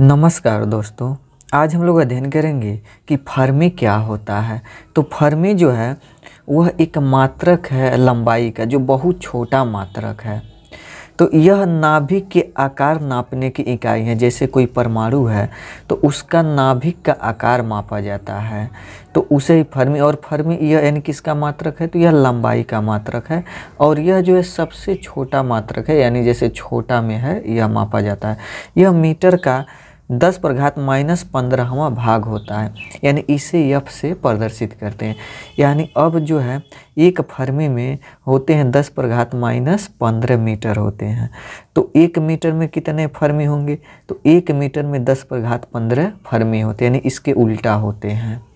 नमस्कार दोस्तों आज हम लोग अध्ययन करेंगे कि फर्मी क्या होता है तो फर्मी जो है वह एक मात्रक है लंबाई का जो बहुत छोटा मात्रक है तो यह नाभिक के आकार नापने की इकाई है जैसे कोई परमाणु है तो उसका नाभिक का आकार मापा जाता है तो उसे ही फर्मी और फर्मी यह यानी किसका मात्रक है तो यह लंबाई का मात्रक है और यह जो है सबसे छोटा मात्रक है यानी जैसे छोटा में है यह मापा जाता है यह मीटर का दस पर घात माइनस पंद्रहवा भाग होता है यानी इसे यफ से प्रदर्शित करते हैं यानी अब जो है एक फर्मी में होते हैं दस पर घात माइनस पंद्रह मीटर होते हैं तो एक मीटर में कितने फर्मी होंगे तो एक मीटर में दस पर घात पंद्रह फर्मी होते हैं यानी इसके उल्टा होते हैं